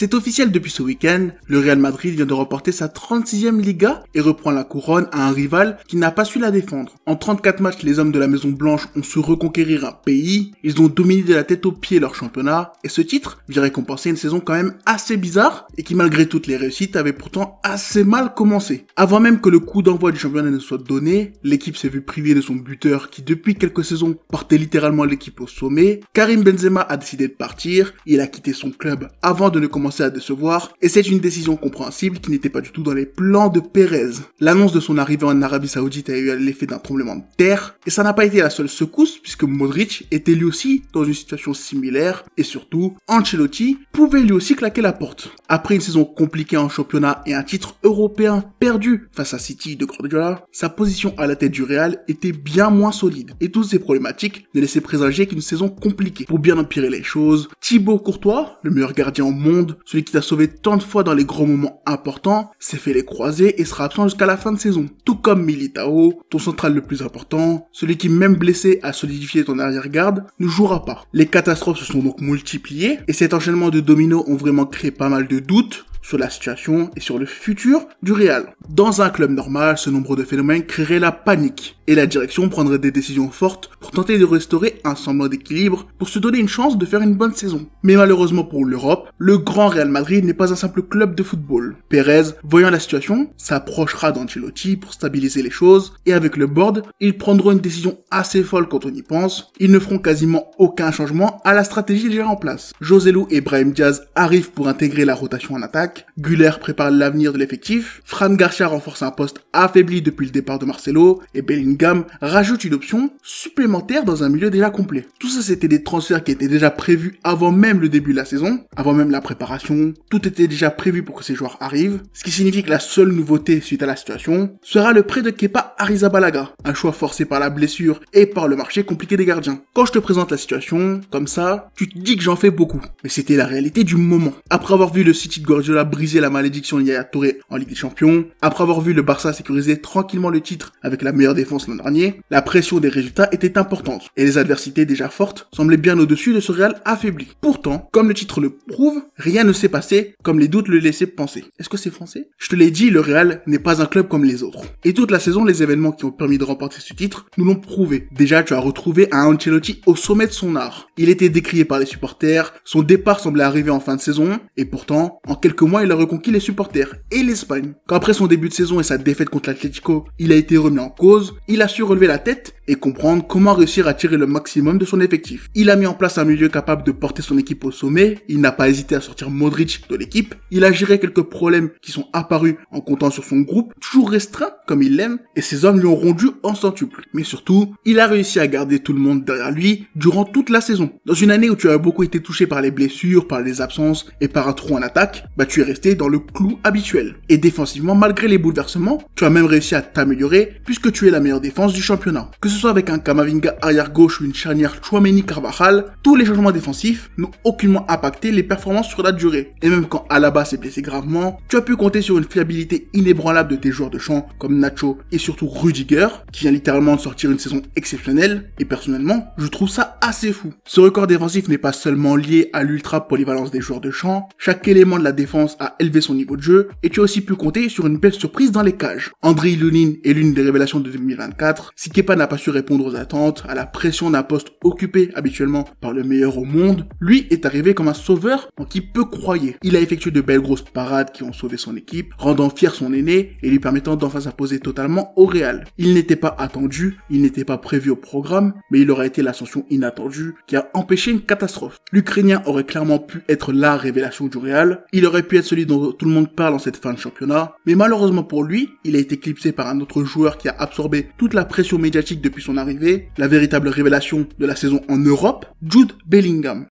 C'est officiel depuis ce week-end, le Real Madrid vient de remporter sa 36e Liga et reprend la couronne à un rival qui n'a pas su la défendre. En 34 matchs, les hommes de la Maison Blanche ont su reconquérir un pays, ils ont dominé de la tête aux pieds leur championnat, et ce titre vient récompenser une saison quand même assez bizarre et qui malgré toutes les réussites avait pourtant assez mal commencé. Avant même que le coup d'envoi du championnat ne soit donné, l'équipe s'est vue privée de son buteur qui depuis quelques saisons portait littéralement l'équipe au sommet. Karim Benzema a décidé de partir, il a quitté son club avant de ne commencer à décevoir, et c'est une décision compréhensible qui n'était pas du tout dans les plans de Pérez. L'annonce de son arrivée en Arabie Saoudite a eu l'effet d'un tremblement de terre, et ça n'a pas été la seule secousse puisque Modric était lui aussi dans une situation similaire, et surtout, Ancelotti pouvait lui aussi claquer la porte. Après une saison compliquée en championnat et un titre européen perdu face à City de Guardiola, sa position à la tête du Real était bien moins solide, et toutes ces problématiques ne laissaient présager qu'une saison compliquée. Pour bien empirer les choses, Thibaut Courtois, le meilleur gardien au monde, celui qui t'a sauvé tant de fois dans les grands moments importants, s'est fait les croiser et sera absent jusqu'à la fin de saison. Tout comme Militao, ton central le plus important, celui qui même blessé a solidifié ton arrière-garde, ne jouera pas. Les catastrophes se sont donc multipliées et cet enchaînement de dominos ont vraiment créé pas mal de doutes sur la situation et sur le futur du Real. Dans un club normal, ce nombre de phénomènes créerait la panique et la direction prendrait des décisions fortes pour tenter de restaurer un semblant d'équilibre pour se donner une chance de faire une bonne saison. Mais malheureusement pour l'Europe, le grand Real Madrid n'est pas un simple club de football. Pérez, voyant la situation, s'approchera d'Ancelotti pour stabiliser les choses et avec le board, ils prendront une décision assez folle quand on y pense. Ils ne feront quasiment aucun changement à la stratégie déjà en place. José Lu et Brahim Diaz arrivent pour intégrer la rotation en attaque Guller prépare l'avenir de l'effectif, Fran Garcia renforce un poste affaibli depuis le départ de Marcelo, et Bellingham rajoute une option supplémentaire dans un milieu déjà complet. Tout ça c'était des transferts qui étaient déjà prévus avant même le début de la saison, avant même la préparation, tout était déjà prévu pour que ces joueurs arrivent, ce qui signifie que la seule nouveauté suite à la situation sera le prêt de Kepa Balaga. un choix forcé par la blessure et par le marché compliqué des gardiens. Quand je te présente la situation, comme ça, tu te dis que j'en fais beaucoup, mais c'était la réalité du moment. Après avoir vu le City de Guardiola briser la malédiction liée à Touré en Ligue des Champions, après avoir vu le Barça sécuriser tranquillement le titre avec la meilleure défense l'an dernier, la pression des résultats était importante et les adversités déjà fortes semblaient bien au-dessus de ce Real affaibli. Pourtant, comme le titre le prouve, rien ne s'est passé comme les doutes le laissaient penser. Est-ce que c'est français Je te l'ai dit, le Real n'est pas un club comme les autres. Et toute la saison, les événements qui ont permis de remporter ce titre nous l'ont prouvé. Déjà, tu as retrouvé un Ancelotti au sommet de son art. Il était décrié par les supporters, son départ semblait arriver en fin de saison, et pourtant, en quelques mois, il a reconquis les supporters et l'Espagne. après son début de saison et sa défaite contre l'Atlético, il a été remis en cause, il a su relever la tête et comprendre comment réussir à tirer le maximum de son effectif. Il a mis en place un milieu capable de porter son équipe au sommet, il n'a pas hésité à sortir Modric de l'équipe, il a géré quelques problèmes qui sont apparus en comptant sur son groupe, toujours restreint comme il l'aime, et ses hommes lui ont rendu en centuple. Mais surtout, il a réussi à garder tout le monde derrière lui durant toute la saison. Dans une année où tu as beaucoup été touché par les blessures, par les absences et par un trou en attaque, bah tu es resté dans le clou habituel. Et défensivement, malgré les bouleversements, tu as même réussi à t'améliorer puisque tu es la meilleure défense du championnat soit avec un Kamavinga arrière-gauche ou une charnière Chouameni-Carvajal, tous les changements défensifs n'ont aucunement impacté les performances sur la durée. Et même quand Alaba s'est blessé gravement, tu as pu compter sur une fiabilité inébranlable de tes joueurs de champ comme Nacho et surtout Rudiger, qui vient littéralement de sortir une saison exceptionnelle, et personnellement, je trouve ça assez fou. Ce record défensif n'est pas seulement lié à l'ultra polyvalence des joueurs de champ, chaque élément de la défense a élevé son niveau de jeu, et tu as aussi pu compter sur une belle surprise dans les cages. André Lunin est l'une des révélations de 2024, Si Kepa n'a pas su répondre aux attentes, à la pression d'un poste occupé habituellement par le meilleur au monde, lui est arrivé comme un sauveur en qui peut croire. Il a effectué de belles grosses parades qui ont sauvé son équipe, rendant fier son aîné et lui permettant d'enfin s'imposer totalement au Real. Il n'était pas attendu, il n'était pas prévu au programme, mais il aurait été l'ascension inattendue qui a empêché une catastrophe. L'Ukrainien aurait clairement pu être la révélation du Real, il aurait pu être celui dont tout le monde parle en cette fin de championnat, mais malheureusement pour lui, il a été éclipsé par un autre joueur qui a absorbé toute la pression médiatique depuis son arrivée, la véritable révélation de la saison en Europe, Jude Bellingham.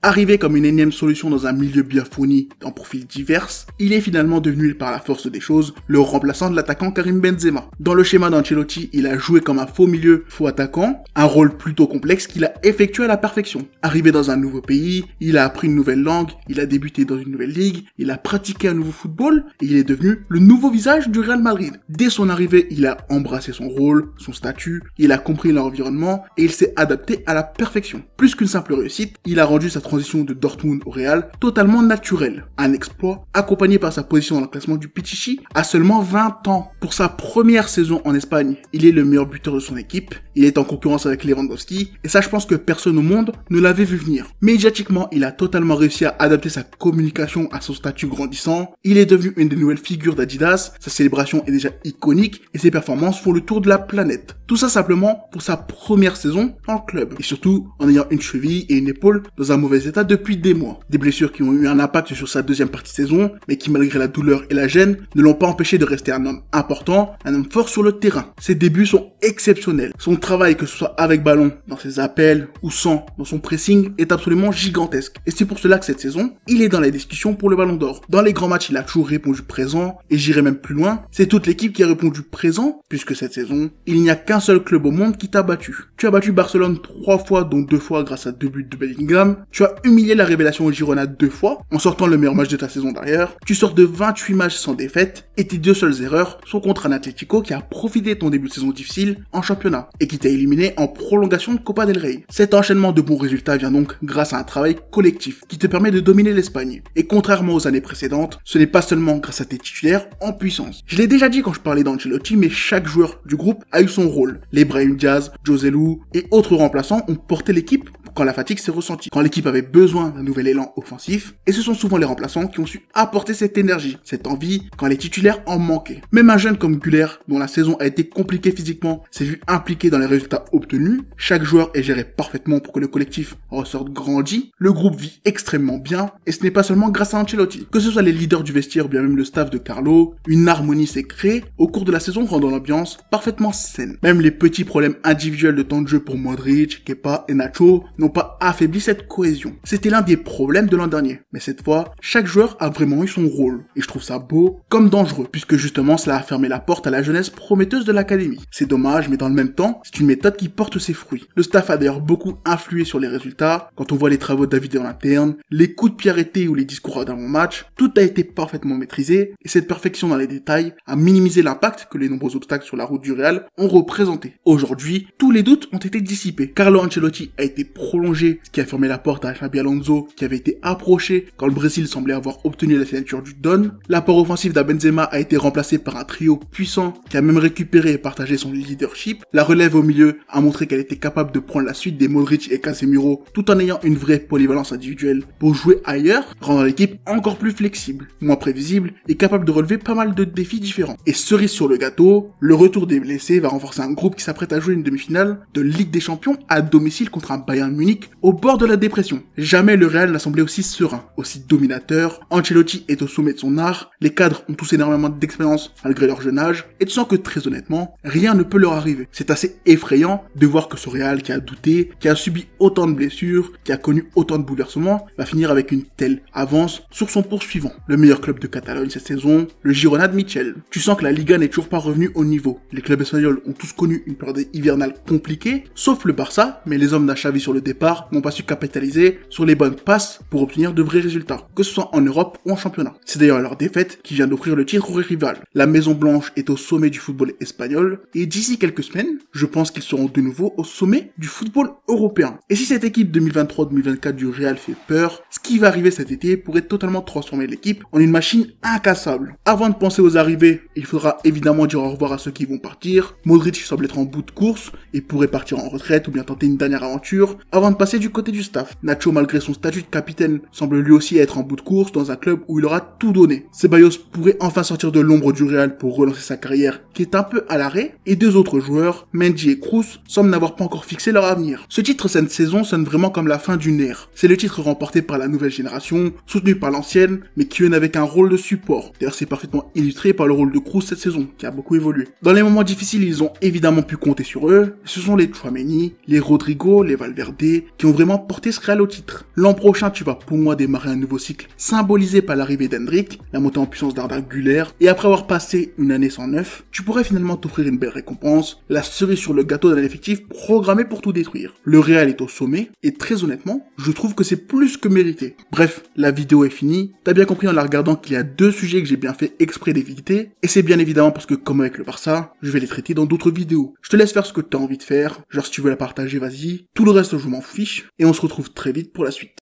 Arrivé comme une énième solution dans un milieu bien fourni en profil divers, il est finalement devenu par la force des choses le remplaçant de l'attaquant Karim Benzema. Dans le schéma d'Ancelotti, il a joué comme un faux milieu, faux attaquant, un rôle plutôt complexe qu'il a effectué à la perfection. Arrivé dans un nouveau pays, il a appris une nouvelle langue, il a débuté dans une nouvelle ligue, il a pratiqué un nouveau football et il est devenu le nouveau visage du Real Madrid. Dès son arrivée, il a embrassé son rôle, son statut, il a compris l'environnement et il s'est adapté à la perfection. Plus qu'une simple réussite, il a rendu sa transition de Dortmund au Real totalement naturel. Un exploit accompagné par sa position dans le classement du Pichichi à seulement 20 ans. Pour sa première saison en Espagne, il est le meilleur buteur de son équipe, il est en concurrence avec Lewandowski, et ça je pense que personne au monde ne l'avait vu venir. Médiatiquement, il a totalement réussi à adapter sa communication à son statut grandissant, il est devenu une des nouvelles figures d'Adidas, sa célébration est déjà iconique, et ses performances font le tour de la planète. Tout ça simplement pour sa première saison en club, et surtout en ayant une cheville et une épaule dans un mauvais mauvais depuis des mois. Des blessures qui ont eu un impact sur sa deuxième partie de saison, mais qui malgré la douleur et la gêne, ne l'ont pas empêché de rester un homme important, un homme fort sur le terrain. Ses débuts sont exceptionnel. Son travail, que ce soit avec ballon, dans ses appels ou sans, dans son pressing, est absolument gigantesque. Et c'est pour cela que cette saison, il est dans la discussions pour le ballon d'or. Dans les grands matchs, il a toujours répondu présent, et j'irai même plus loin, c'est toute l'équipe qui a répondu présent, puisque cette saison, il n'y a qu'un seul club au monde qui t'a battu. Tu as battu Barcelone trois fois, dont deux fois grâce à deux buts de Bellingham. Tu as humilié la révélation au Girona deux fois, en sortant le meilleur match de ta saison d'ailleurs, Tu sors de 28 matchs sans défaite, et tes deux seules erreurs sont contre un Atlético qui a profité de ton début de saison difficile en championnat et qui t'a éliminé en prolongation de Copa del Rey. Cet enchaînement de bons résultats vient donc grâce à un travail collectif qui te permet de dominer l'Espagne. Et contrairement aux années précédentes, ce n'est pas seulement grâce à tes titulaires en puissance. Je l'ai déjà dit quand je parlais d'Ancelotti, mais chaque joueur du groupe a eu son rôle. Les Brahim Diaz, José Lou et autres remplaçants ont porté l'équipe quand la fatigue s'est ressentie, quand l'équipe avait besoin d'un nouvel élan offensif, et ce sont souvent les remplaçants qui ont su apporter cette énergie, cette envie, quand les titulaires en manquaient. Même un jeune comme Guller, dont la saison a été compliquée physiquement s'est vu impliqué dans les résultats obtenus, chaque joueur est géré parfaitement pour que le collectif ressorte grandi, le groupe vit extrêmement bien, et ce n'est pas seulement grâce à Ancelotti. Que ce soit les leaders du vestiaire ou bien même le staff de Carlo, une harmonie s'est créée au cours de la saison rendant l'ambiance parfaitement saine. Même les petits problèmes individuels de temps de jeu pour Modric, Kepa et Nacho n'ont pas affaibli cette cohésion. C'était l'un des problèmes de l'an dernier, mais cette fois, chaque joueur a vraiment eu son rôle, et je trouve ça beau comme dangereux, puisque justement cela a fermé la porte à la jeunesse prometteuse de l'académie. C'est dommage mais dans le même temps, c'est une méthode qui porte ses fruits. Le staff a d'ailleurs beaucoup influé sur les résultats, quand on voit les travaux de David en interne, les coups de pied arrêtés ou les discours bon match tout a été parfaitement maîtrisé, et cette perfection dans les détails a minimisé l'impact que les nombreux obstacles sur la route du Real ont représenté. Aujourd'hui, tous les doutes ont été dissipés. Carlo Ancelotti a été prolongé, ce qui a fermé la porte à Xabi Alonso, qui avait été approché quand le Brésil semblait avoir obtenu la signature du Don. L'apport offensif d'Abenzema a été remplacé par un trio puissant qui a même récupéré et partagé son lead la relève au milieu a montré qu'elle était capable de prendre la suite des Modric et Casemiro tout en ayant une vraie polyvalence individuelle pour jouer ailleurs, rendant l'équipe encore plus flexible, moins prévisible et capable de relever pas mal de défis différents. Et cerise sur le gâteau, le retour des blessés va renforcer un groupe qui s'apprête à jouer une demi-finale de Ligue des Champions à domicile contre un Bayern Munich au bord de la dépression. Jamais le Real n'a semblé aussi serein, aussi dominateur. Ancelotti est au sommet de son art, les cadres ont tous énormément d'expérience malgré leur jeune âge et tu sens que très honnêtement, rien ne peut leur arriver. C'est assez effrayant de voir que ce Real qui a douté, qui a subi autant de blessures, qui a connu autant de bouleversements, va finir avec une telle avance sur son poursuivant. Le meilleur club de Catalogne cette saison, le Girona de Michel. Tu sens que la Liga n'est toujours pas revenue au niveau. Les clubs espagnols ont tous connu une période hivernale compliquée, sauf le Barça, mais les hommes d'Achavi sur le départ n'ont pas su capitaliser sur les bonnes passes pour obtenir de vrais résultats, que ce soit en Europe ou en championnat. C'est d'ailleurs leur défaite qui vient d'offrir le titre au rival. La Maison Blanche est au sommet du football espagnol et d'ici quelques semaines, je pense qu'ils seront de nouveau au sommet du football européen. Et si cette équipe 2023-2024 du Real fait peur, ce qui va arriver cet été pourrait totalement transformer l'équipe en une machine incassable. Avant de penser aux arrivées, il faudra évidemment dire au revoir à ceux qui vont partir. Modric semble être en bout de course et pourrait partir en retraite ou bien tenter une dernière aventure avant de passer du côté du staff. Nacho, malgré son statut de capitaine, semble lui aussi être en bout de course dans un club où il aura tout donné. Ceballos pourrait enfin sortir de l'ombre du Real pour relancer sa carrière qui est un peu à l'arrêt et deux autres joueurs, Mendy et Cruz, semblent n'avoir pas encore fixé leur avenir. Ce titre cette saison sonne vraiment comme la fin d'une ère. C'est le titre remporté par la nouvelle génération, soutenu par l'ancienne, mais qui avec un rôle de support. D'ailleurs, c'est parfaitement illustré par le rôle de Cruz cette saison, qui a beaucoup évolué. Dans les moments difficiles, ils ont évidemment pu compter sur eux. Ce sont les Chouameni, les Rodrigo, les Valverde, qui ont vraiment porté ce Real au titre. L'an prochain, tu vas pour moi démarrer un nouveau cycle, symbolisé par l'arrivée d'Hendrik, la montée en puissance d'Arda Guller, et après avoir passé une année sans neuf, tu pourrais finalement t'offrir une belle récompense la cerise sur le gâteau d'un effectif programmé pour tout détruire. Le réel est au sommet, et très honnêtement, je trouve que c'est plus que mérité. Bref, la vidéo est finie, t'as bien compris en la regardant qu'il y a deux sujets que j'ai bien fait exprès d'éviter, et c'est bien évidemment parce que comme avec le Barça, je vais les traiter dans d'autres vidéos. Je te laisse faire ce que t'as envie de faire, genre si tu veux la partager, vas-y, tout le reste je m'en fiche, et on se retrouve très vite pour la suite.